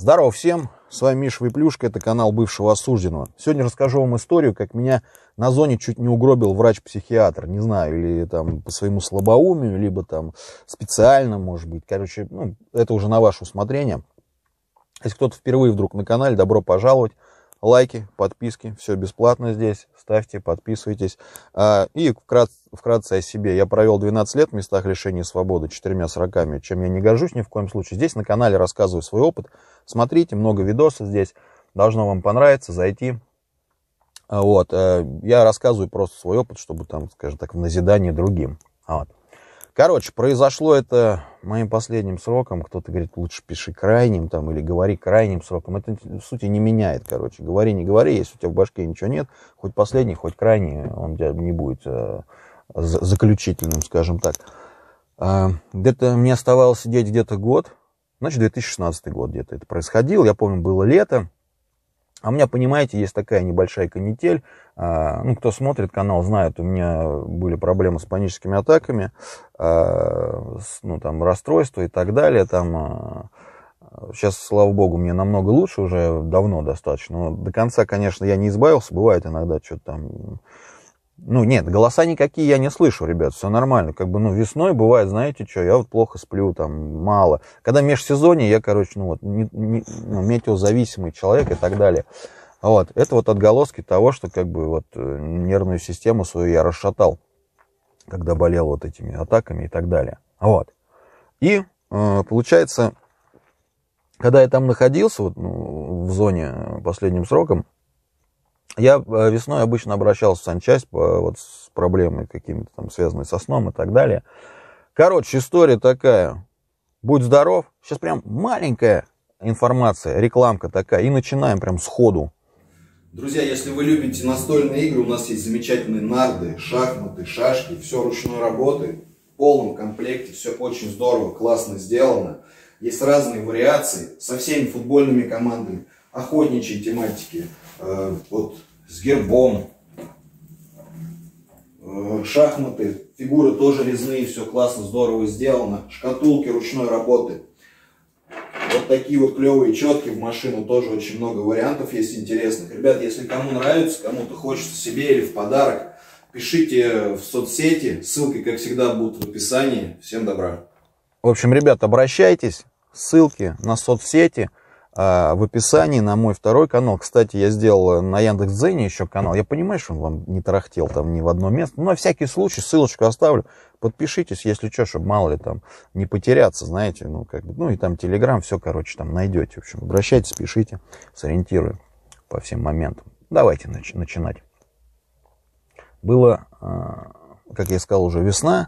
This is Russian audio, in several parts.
Здорово всем, с вами Миша Виплюшка, это канал бывшего осужденного. Сегодня расскажу вам историю, как меня на зоне чуть не угробил врач-психиатр, не знаю, или там по своему слабоумию, либо там специально, может быть. Короче, ну, это уже на ваше усмотрение. Если кто-то впервые вдруг на канале, добро пожаловать. Лайки, подписки, все бесплатно здесь ставьте, подписывайтесь. А, и вкрат вкратце о себе. Я провел 12 лет в местах лишения свободы, четырьмя сроками, чем я не горжусь ни в коем случае. Здесь на канале рассказываю свой опыт. Смотрите, много видосов здесь. Должно вам понравиться, зайти. А, вот. Э, я рассказываю просто свой опыт, чтобы там, скажем так, в назидании другим. Вот. Короче, произошло это моим последним сроком. Кто-то говорит, лучше пиши крайним там или говори крайним сроком. Это, в сути, не меняет, короче. Говори, не говори, если у тебя в башке ничего нет, хоть последний, хоть крайний, он тебя не будет э, заключительным, скажем так. Э, где-то мне оставалось сидеть где-то год, значит, 2016 год где-то это происходило. Я помню, было лето, а у меня, понимаете, есть такая небольшая канитель. А, ну, кто смотрит канал, знает, у меня были проблемы с паническими атаками, а, ну, там, расстройства и так далее. Там, сейчас, а, слава богу, мне намного лучше уже, давно достаточно. Но до конца, конечно, я не избавился. Бывает иногда что-то там ну, нет, голоса никакие я не слышу, ребят, все нормально. Как бы, ну, весной бывает, знаете что, я вот плохо сплю, там, мало. Когда межсезонье, я, короче, ну, вот, не, не, ну, метеозависимый человек и так далее. Вот, это вот отголоски того, что, как бы, вот, э, нервную систему свою я расшатал, когда болел вот этими атаками и так далее. Вот. И, э, получается, когда я там находился, вот, ну, в зоне последним сроком, я э, весной обычно обращался в санчасть по, э, вот, с проблемой какими-то там, связанные со сном и так далее. Короче, история такая. Будь здоров. Сейчас прям маленькая информация, рекламка такая. И начинаем прям сходу. Друзья, если вы любите настольные игры, у нас есть замечательные нарды, шахматы, шашки, все ручной работы, в полном комплекте, все очень здорово, классно сделано. Есть разные вариации со всеми футбольными командами охотничьей тематики, э, вот с гербом, э, шахматы, фигуры тоже резные, все классно, здорово сделано, шкатулки ручной работы. Вот такие вот клевые четки в машину тоже очень много вариантов есть интересных. Ребят, если кому нравится, кому-то хочется себе или в подарок, пишите в соцсети, ссылки, как всегда, будут в описании. Всем добра. В общем, ребят, обращайтесь, ссылки на соцсети – а, в описании на мой второй канал. Кстати, я сделал э, на Яндекс.Дзене еще канал. Я понимаю, что он вам не тарахтел там ни в одно место. Но на всякий случай ссылочку оставлю. Подпишитесь, если что, чтобы мало ли там не потеряться, знаете. Ну, как бы, ну и там Телеграм, все, короче, там найдете. В общем, обращайтесь, пишите, сориентирую по всем моментам. Давайте начинать. Было, а, как я сказал, уже весна.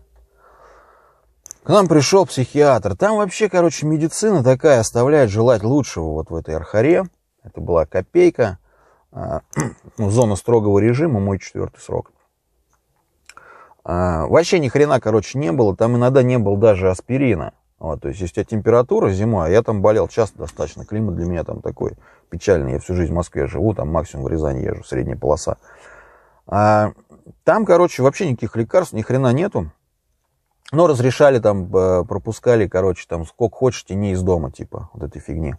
К нам пришел психиатр. Там вообще, короче, медицина такая оставляет желать лучшего вот в этой архаре. Это была копейка, а, ну, зона строгого режима, мой четвертый срок. А, вообще ни хрена, короче, не было. Там иногда не было даже аспирина. Вот, то есть, если у тебя температура зима, я там болел часто достаточно, климат для меня там такой печальный, я всю жизнь в Москве живу, там максимум в Рязани езжу, средняя полоса. А, там, короче, вообще никаких лекарств, ни хрена нету. Но ну, разрешали там, э, пропускали, короче, там сколько хочешь, тяни из дома, типа, вот этой фигни.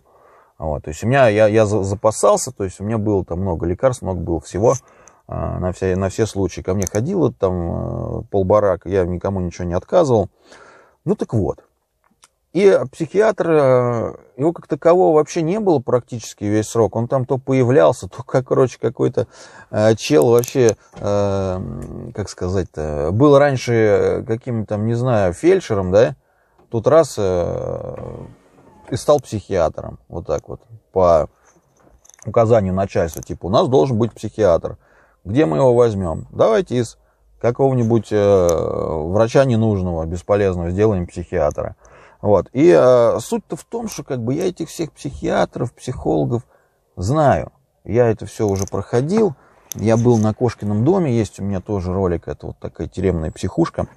Вот, то есть у меня, я, я запасался, то есть у меня было там много лекарств, много было всего а, на все, на все случаи. Ко мне ходило там э, полбарак, я никому ничего не отказывал. Ну так вот, и психиатр, э, его как такового вообще не было практически весь срок. Он там то появлялся, то, как, короче, какой-то э, чел вообще, э, как сказать то был раньше каким-то, там, не знаю, фельдшером, да? Тут раз и стал психиатром. Вот так вот. По указанию начальства. Типа, у нас должен быть психиатр. Где мы его возьмем? Давайте из какого-нибудь врача ненужного, бесполезного сделаем психиатра. Вот. И э, суть-то в том, что как бы я этих всех психиатров, психологов знаю. Я это все уже проходил. Я был на Кошкином доме, есть у меня тоже ролик, это вот такая тюремная психушка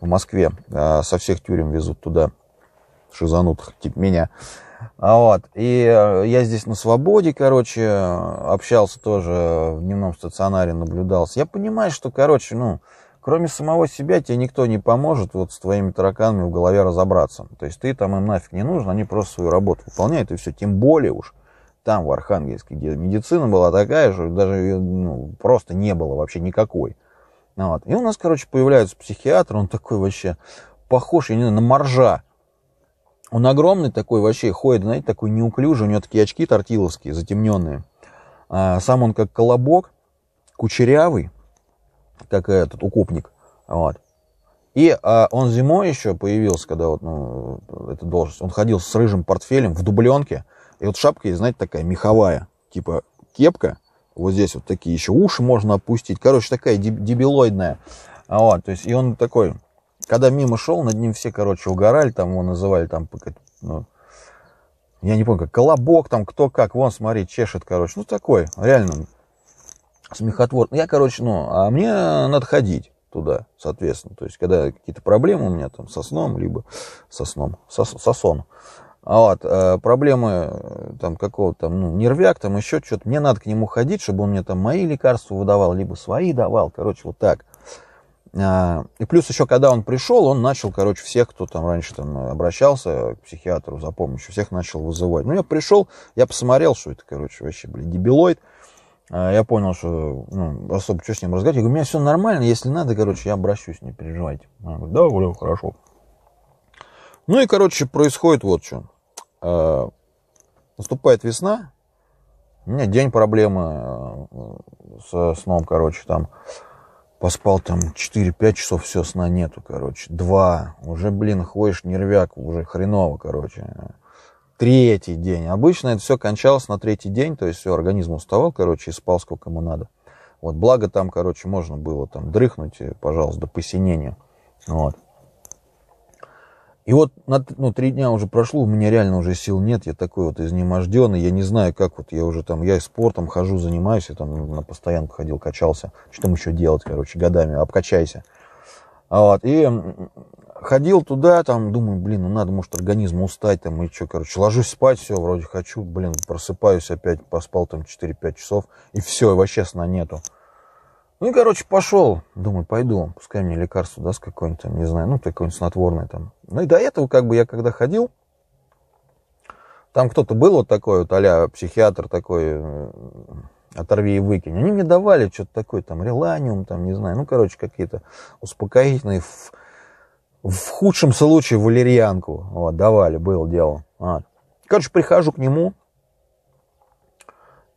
в Москве. Э, со всех тюрем везут туда шизанутых, типа меня. А вот. И э, я здесь на свободе, короче, общался тоже э, в дневном стационаре, наблюдался. Я понимаю, что, короче, ну, кроме самого себя тебе никто не поможет вот с твоими тараканами в голове разобраться. То есть ты там им нафиг не нужен, они просто свою работу выполняют и все. Тем более уж там, в Архангельске, где медицина была такая, что даже ну, просто не было вообще никакой. Ну вот. И у нас, короче, появляется психиатр, он такой вообще похож, я не знаю, на моржа. Он огромный такой вообще, ходит, знаете, такой неуклюжий, у него такие очки тортиловские, затемненные. А сам он как колобок, кучерявый, как этот укупник. Вот. И а, он зимой еще появился, когда вот, ну, эта должность, он ходил с рыжим портфелем в дубленке, и вот шапка знаете, такая меховая, типа кепка, вот здесь вот такие еще уши можно опустить, короче, такая дебилоидная, вот, то есть, и он такой, когда мимо шел, над ним все, короче, угорали, там его называли, там, ну, я не помню, как, колобок, там, кто как, вон, смотри, чешет, короче, ну, такой, реально, смехотворно. Ну, я, короче, ну, а мне надо ходить туда, соответственно. То есть, когда какие-то проблемы у меня там со сном, либо со сном, со, со сном. А вот, а проблемы э, там какого-то, там, ну, нервяк, там еще что-то. Мне надо к нему ходить, чтобы он мне там мои лекарства выдавал, либо свои давал. Короче, вот так. А, и плюс еще, когда он пришел, он начал, короче, всех, кто там раньше там обращался к психиатру за помощью, всех начал вызывать. Ну, я пришел, я посмотрел, что это, короче, вообще, блин, дебилоид. А, я понял, что ну, особо что с ним разговаривать. Я говорю, у меня все нормально, если надо, короче, я обращусь, не переживайте. Она говорит, да, говорю, хорошо. Ну и, короче, происходит вот что. А, наступает весна, у меня день проблемы э, со сном, короче, там поспал там 4-5 часов, все, сна нету, короче, 2, уже, блин, ходишь нервяк, уже хреново, короче третий день. Обычно это все кончалось на третий день, то есть все, организм уставал, короче, и спал сколько ему надо. Вот, благо там, короче, можно было там дрыхнуть, э, пожалуйста, до посинения. Вот. И вот на, ну, три дня уже прошло, у меня реально уже сил нет, я такой вот изнеможденный, я не знаю, как вот, я уже там, я спортом хожу, занимаюсь, я там на постоянку ходил, качался, что там еще делать, короче, годами, обкачайся. А вот, и ходил туда, там, думаю, блин, ну надо, может, организм устать, там, и что, короче, ложусь спать, все, вроде хочу, блин, просыпаюсь опять, поспал там 4-5 часов, и все, и вообще сна нету. Ну и, короче, пошел, думаю, пойду, пускай мне лекарство даст какое-нибудь, там, не знаю, ну, какое-нибудь снотворное там. Ну и до этого, как бы, я когда ходил, там кто-то был вот такой вот, а психиатр такой, э, оторви и выкинь. Они мне давали что-то такое, там, реланиум, там, не знаю, ну, короче, какие-то успокоительные, в, в худшем случае валерьянку, вот, давали, было дело. А. Короче, прихожу к нему,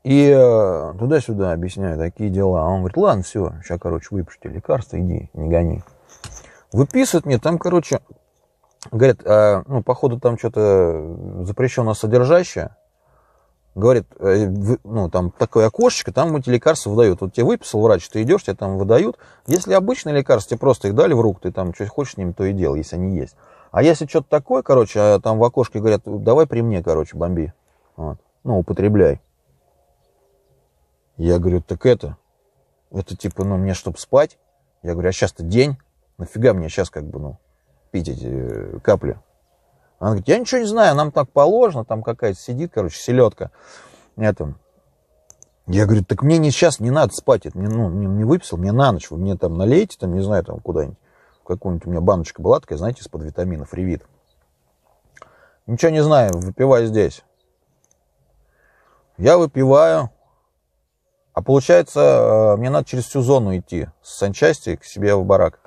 и э, туда-сюда объясняю такие дела. А он говорит, ладно, все, сейчас, короче, выпишите лекарство, иди, не гони. Выписывают мне, там, короче, говорят, а, ну, походу, там что-то запрещено содержащее, Говорит, э, ну, там такое окошечко, там эти лекарства выдают. Вот тебе выписал врач, ты идешь, тебе там выдают. Если обычные лекарства, тебе просто их дали в руку, ты там что хочешь с ним, то и делай, если они есть. А если что-то такое, короче, а там в окошке говорят, давай при мне, короче, бомби. Вот. Ну, употребляй. Я говорю, так это, это типа, ну, мне чтобы спать. Я говорю, а сейчас-то день, нафига мне сейчас как бы, ну, пить эти э, капли. Она говорит, я ничего не знаю, нам так положено, там какая-то сидит, короче, селедка. Это. Я говорю, так мне не сейчас не надо спать, это мне, ну, мне не выписал, мне на ночь, вы мне там налейте, там, не знаю, там куда-нибудь. Какую-нибудь у меня баночка была такая, знаете, из-под витаминов, ревит. Ничего не знаю, выпиваю здесь. Я выпиваю, а получается, э, мне надо через всю зону идти с санчасти к себе в барак.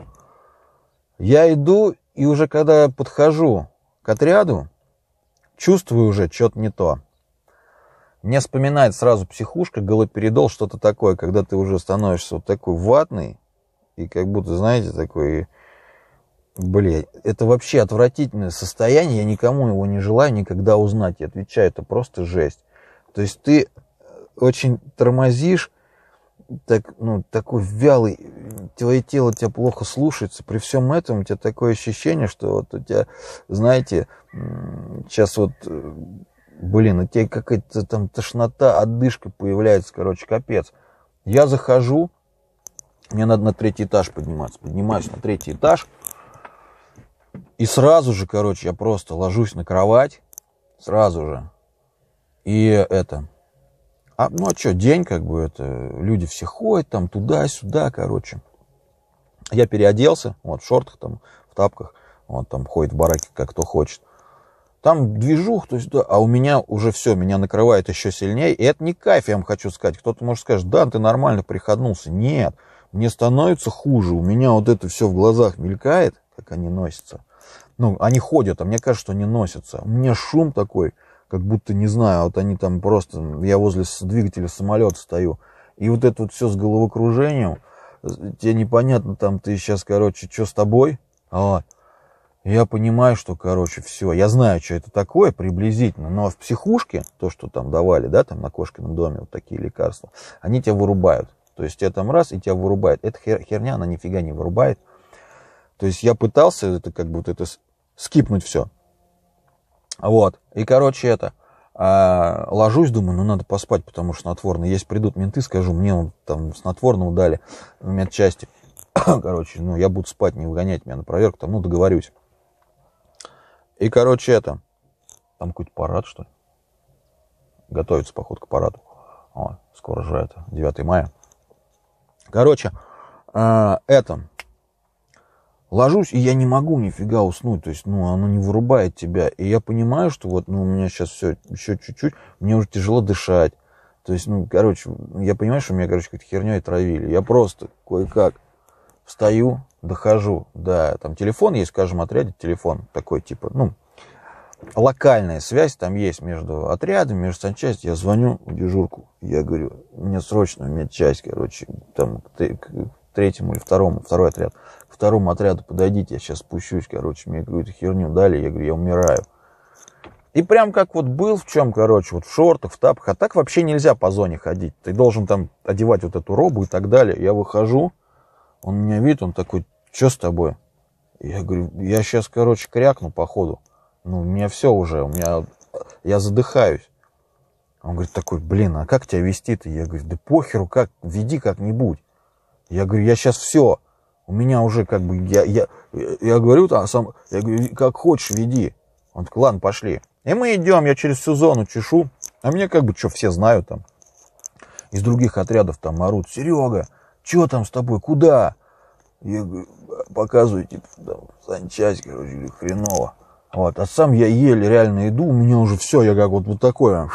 Я иду, и уже когда подхожу к отряду, чувствую уже что-то не то. Мне вспоминает сразу психушка, голоперидол, что-то такое, когда ты уже становишься вот такой ватный, и как будто, знаете, такой, блядь, это вообще отвратительное состояние, я никому его не желаю никогда узнать, я отвечаю, это просто жесть. То есть ты э, очень тормозишь, так, ну, такой вялый, твое тело тебя плохо слушается. При всем этом у тебя такое ощущение, что вот у тебя, знаете, сейчас вот, э, блин, у тебя какая-то там тошнота, отдышка появляется, короче, капец. Я захожу, мне надо на третий этаж подниматься. Поднимаюсь на третий этаж. И сразу же, короче, я просто ложусь на кровать. Сразу же. И это, а, ну а что, день как бы это, люди все ходят там туда-сюда, короче. Я переоделся, вот в шортах там, в тапках, вот там ходит в бараке, как кто хочет. Там движух, то есть, да, а у меня уже все, меня накрывает еще сильнее. И это не кайф, я вам хочу сказать. Кто-то может сказать, да, ты нормально приходнулся. Нет, мне становится хуже, у меня вот это все в глазах мелькает, как они носятся. Ну, они ходят, а мне кажется, что они носятся. У меня шум такой, как будто не знаю, вот они там просто, я возле двигателя самолета стою, и вот это вот все с головокружением, э, тебе непонятно, там ты сейчас, короче, что с тобой, а, я понимаю, что, короче, все, я знаю, что это такое приблизительно, но в психушке, то, что там давали, да, там на кошкином доме вот такие лекарства, они тебя вырубают, то есть тебя там раз и тебя вырубает. Эта хер, херня, она нифига не вырубает. То есть я пытался это как бы вот это скипнуть все. Вот. И, короче, это. А, ложусь, думаю, ну надо поспать, потому что снотворное. Если придут менты, скажу, мне он там снотворного дали в медчасти. короче, ну я буду спать, не выгонять меня на проверку, там, ну договорюсь. И, короче, это. Там какой-то парад, что ли? Готовится, поход, к параду. О, скоро же это, 9 мая. Короче, э, это, ложусь, и я не могу нифига уснуть, то есть, ну, оно не вырубает тебя. И я понимаю, что вот, ну, у меня сейчас все, еще чуть-чуть, мне уже тяжело дышать. То есть, ну, короче, я понимаю, что меня, короче, какой-то херней травили. Я просто кое-как встаю, дохожу да, там, телефон есть, скажем, отряде телефон такой, типа, ну, локальная связь там есть между отрядами, между санчастью. Я звоню в дежурку, я говорю, мне срочно часть, короче, там, к, к третьему или второму, второй отряд второму отряду подойдите, я сейчас спущусь, короче, мне какую-то херню дали, я говорю, я умираю. И прям как вот был в чем, короче, вот в шортах, в тапках, а так вообще нельзя по зоне ходить. Ты должен там одевать вот эту робу и так далее. Я выхожу, он меня видит, он такой, что с тобой? Я говорю, я сейчас, короче, крякну походу. Ну, у меня все уже, у меня, я задыхаюсь. Он говорит, такой, блин, а как тебя вести-то? Я говорю, да похеру, как, веди как-нибудь. Я говорю, я сейчас все, у меня уже как бы, я, я, я говорю, там, сам, я говорю, как хочешь, веди. Он такой, ладно, пошли. И мы идем, я через всю зону чешу. А мне как бы, что, все знают там. Из других отрядов там орут, Серега, что там с тобой, куда? Я говорю, показываю, типа, там, санчасть, короче, говорю, хреново. Вот, а сам я еле реально иду, у меня уже все, я как вот, вот такое,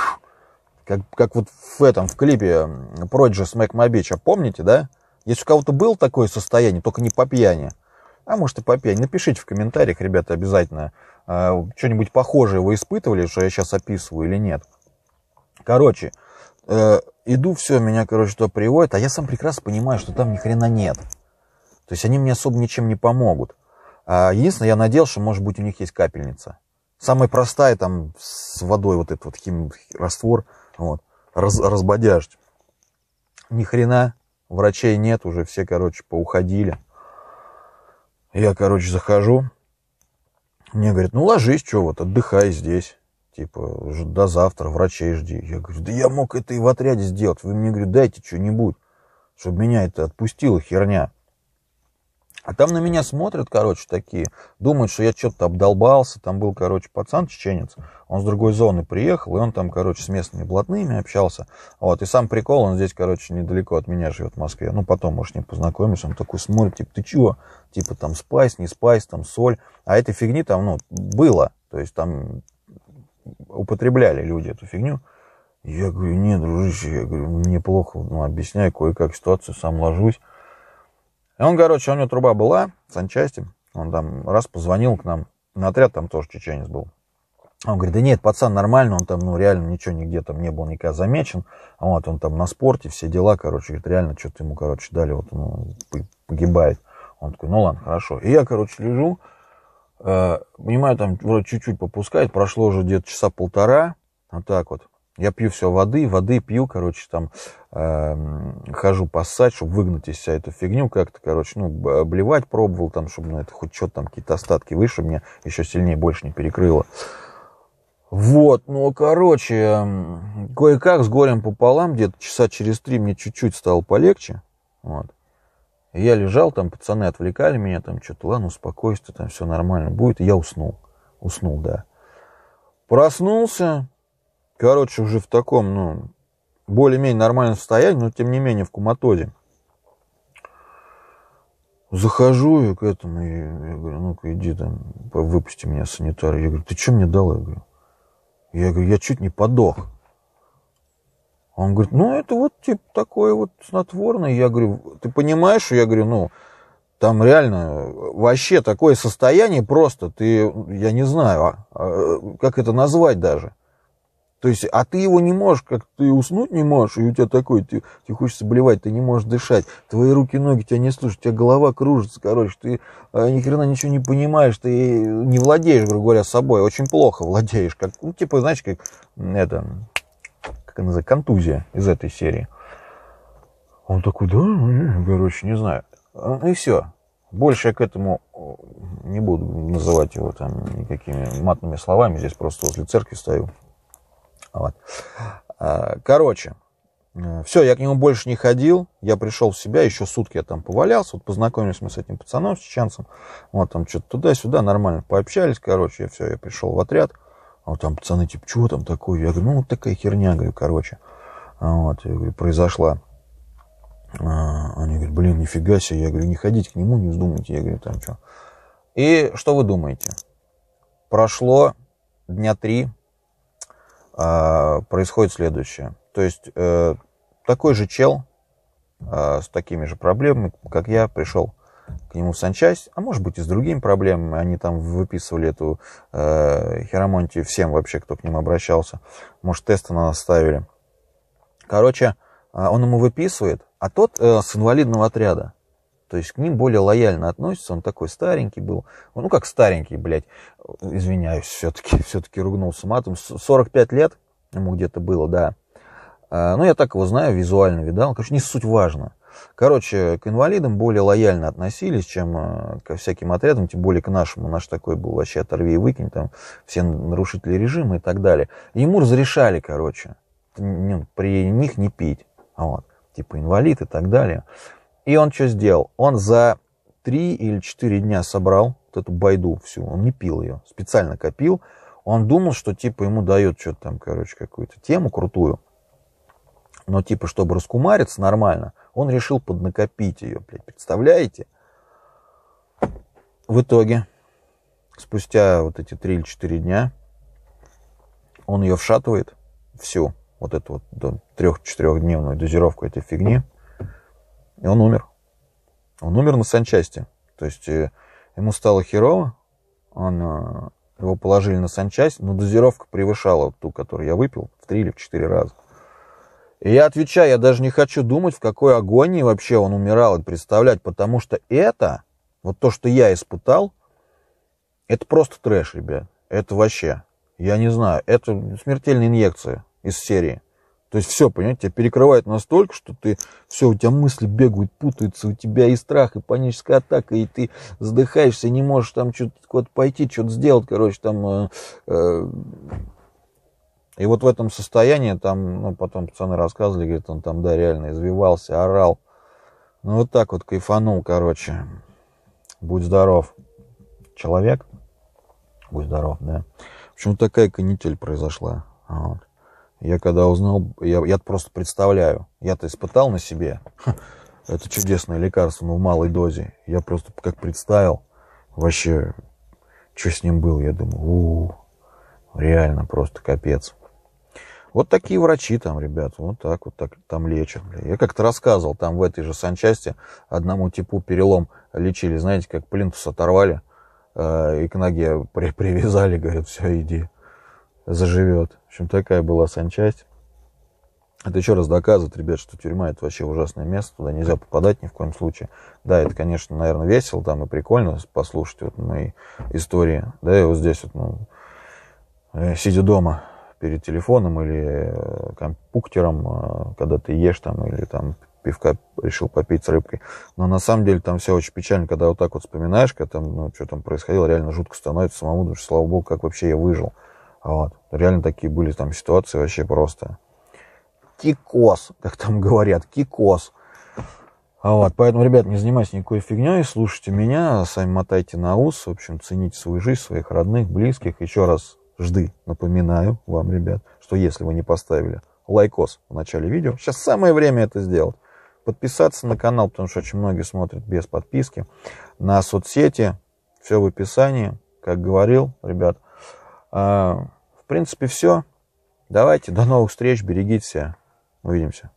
как, как вот в этом, в клипе Проджи с Мэг Мобича, помните, да? Если у кого-то было такое состояние, только не по пьяни, а может и по пьяни, напишите в комментариях, ребята, обязательно, э, что-нибудь похожее вы испытывали, что я сейчас описываю или нет. Короче, э, иду, все, меня, короче, то приводит, а я сам прекрасно понимаю, что там ни хрена нет. То есть они мне особо ничем не помогут. А единственное, я надеялся, что, может быть, у них есть капельница. Самая простая, там, с водой вот этот вот хим раствор, вот, раз, разбодяжить. Ни хрена. Врачей нет уже, все, короче, поуходили. Я, короче, захожу. Мне говорят, ну ложись, что вот, отдыхай здесь. Типа, до завтра врачей жди. Я говорю, да я мог это и в отряде сделать. Вы мне, говорю, дайте что-нибудь, чтобы меня это отпустила херня. А там на меня смотрят, короче, такие, думают, что я что-то обдолбался. Там был, короче, пацан чеченец, он с другой зоны приехал, и он там, короче, с местными блатными общался. Вот, и сам прикол, он здесь, короче, недалеко от меня живет в Москве. Ну, потом, может, не познакомимся. Он такой смотрит, типа, ты чего? Типа, там спайс, не спайс, там соль. А этой фигни там, ну, было. То есть там употребляли люди эту фигню. Я говорю, нет, дружище, я говорю, мне плохо, ну, объясняю кое-как ситуацию, сам ложусь. И он, короче, у него труба была, санчасти. Он там раз позвонил к нам, на отряд там тоже чеченец был. Он говорит, да нет, пацан нормально, он там, ну, реально ничего нигде там не был никогда замечен. А Вот, он там на спорте, все дела, короче, говорит, реально что-то ему, короче, дали, вот ну, он погибает. Он такой, ну ладно, хорошо. И я, короче, лежу, э, понимаю, там вроде чуть-чуть попускает, прошло уже где-то часа полтора, вот так вот. Я пью все воды, воды пью, короче, там э, хожу поссать, чтобы выгнать из себя эту фигню как-то, короче, ну, блевать пробовал там, чтобы, ну, это хоть что-то там, какие-то остатки выше мне еще сильнее, больше не перекрыло. Вот, ну, короче, эм, кое-как с горем пополам, где-то часа через три мне чуть-чуть стало полегче, вот. я лежал, там пацаны отвлекали меня, там что-то, ладно, успокойся, там все нормально будет, и я уснул, уснул, да. Проснулся, короче, уже в таком, ну, более-менее нормальном состоянии, но тем не менее в коматозе. Захожу я к этому, и я говорю, ну-ка иди там, выпусти меня, санитар. Я говорю, ты что мне дал? Я говорю, я говорю, я чуть не подох. Он говорит, ну это вот типа такое вот снотворное. Я говорю, ты понимаешь, я говорю, ну там реально вообще такое состояние просто, ты, я не знаю, а, а, как это назвать даже. То есть, а ты его не можешь, как ты уснуть не можешь, и у тебя такой, ты, ты хочешь заболевать, ты не можешь дышать, твои руки, ноги тебя не слушают, у тебя голова кружится, короче, ты э, ни хрена ничего не понимаешь, ты не владеешь, грубо говоря, собой, очень плохо владеешь, как, ну, типа, знаешь, как, это, как она называется, контузия из этой серии. Он такой, да, ну, короче, не знаю. А, и все. Больше я к этому не буду называть его там никакими матными словами. Здесь просто возле церкви стою. А, вот. А, короче, э, все, я к нему больше не ходил, я пришел в себя, еще сутки я там повалялся, вот познакомились мы с этим пацаном, с чеченцем, вот там что-то туда-сюда, нормально пообщались, короче, я все, я пришел в отряд, а вот там пацаны, типа, чего там такое? Я говорю, ну, вот такая херня, говорю, короче, а, вот, я говорю, произошла. Они говорят, блин, нифига себе, я говорю, не ходите к нему, не вздумайте, я говорю, там что. И что вы думаете? Прошло дня три, а, происходит следующее. То есть э, такой же чел а, с такими же проблемами, как я, пришел к нему в санчасть, а может быть и с другими проблемами, они там выписывали эту э, херомонтию всем вообще, кто к ним обращался, может тесты на нас ставили. Короче, а, он ему выписывает, а тот э, с инвалидного отряда, то есть к ним более лояльно относится. Он такой старенький был. Ну как старенький, блядь. Извиняюсь, все-таки все таки ругнулся матом. 45 лет ему где-то было, да. А, ну, я так его знаю, визуально видал. Короче, не суть важно. Короче, к инвалидам более лояльно относились, чем э, ко всяким отрядам, тем более к нашему. Наш такой был вообще оторви и выкинь, там все нарушители режима и так далее. Ему разрешали, короче, ну, при них не пить. Вот. Типа инвалид и так далее. И он что сделал? Он за три или четыре дня собрал вот эту байду всю. Он не пил ее, специально копил. Он думал, что типа ему дают что-то там, короче, какую-то тему крутую. Но типа, чтобы раскумариться нормально, он решил поднакопить ее, блядь, представляете? В итоге, спустя вот эти три или четыре дня, он ее вшатывает, всю, вот эту вот трех-четырехдневную дозировку этой фигни – и он умер. Он умер на санчасти. То есть э, ему стало херово, он, э, его положили на санчасть, но дозировка превышала ту, которую я выпил, в три или в четыре раза. И я отвечаю, я даже не хочу думать, в какой агонии вообще он умирал и представлять, потому что это, вот то, что я испытал, это просто трэш, ребят. Это вообще, я не знаю, это смертельная инъекция из серии. То есть все, понимаете, тебя перекрывает настолько, что ты, все, у тебя мысли бегают, путаются, у тебя и страх, и паническая атака, и ты задыхаешься, не можешь там что-то куда-то пойти, что-то сделать, короче, там... Э, э, и вот в этом состоянии там, ну, потом пацаны рассказывали, говорит, он там, да, реально извивался, орал. Ну, вот так вот кайфанул, короче. Будь здоров, человек. Будь здоров, да. В общем, такая канитель произошла. Вот. Я когда узнал, я, я просто представляю, я-то испытал на себе. Это чудесное лекарство, но в малой дозе. Я просто как представил, вообще, что с ним было, я думаю, у, реально просто капец. Вот такие врачи там, ребят, вот так вот так там лечат. Я как-то рассказывал, там в этой же санчасти одному типу перелом лечили, знаете, как плинтус оторвали э, и к ноге при привязали, говорят, все, иди заживет. В общем, такая была санчасть. Это еще раз доказывает, ребят, что тюрьма это вообще ужасное место, туда нельзя попадать ни в коем случае. Да, это, конечно, наверное, весело там и прикольно послушать вот мои истории. Да, и вот здесь вот, ну, э, сидя дома перед телефоном или э, компьютером, э, когда ты ешь там или там пивка решил попить с рыбкой. Но на самом деле там все очень печально, когда вот так вот вспоминаешь, когда там, ну, что там происходило, реально жутко становится самому, потому что, слава богу, как вообще я выжил. Вот. Реально такие были там ситуации вообще просто. Кикос, как там говорят, кикос. А вот, поэтому, ребят, не занимайтесь никакой фигней, слушайте меня, сами мотайте на ус, в общем, цените свою жизнь, своих родных, близких. Еще раз жды, напоминаю вам, ребят, что если вы не поставили лайкос в начале видео, сейчас самое время это сделать. Подписаться на канал, потому что очень многие смотрят без подписки. На соцсети, все в описании, как говорил, ребят, а, в принципе, все. Давайте, до новых встреч, берегите себя. Увидимся.